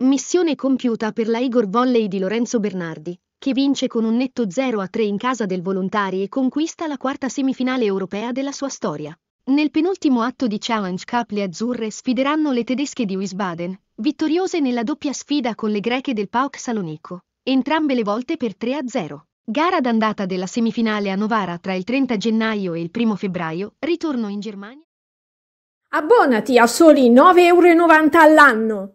Missione compiuta per la Igor Volley di Lorenzo Bernardi, che vince con un netto 0 a 3 in casa del Volontari e conquista la quarta semifinale europea della sua storia. Nel penultimo atto di Challenge Cup le azzurre sfideranno le tedesche di Wiesbaden, vittoriose nella doppia sfida con le greche del PAOK Salonico, entrambe le volte per 3 a 0. Gara d'andata della semifinale a Novara tra il 30 gennaio e il 1 febbraio, ritorno in Germania. Abbonati a soli 9,90 euro all'anno.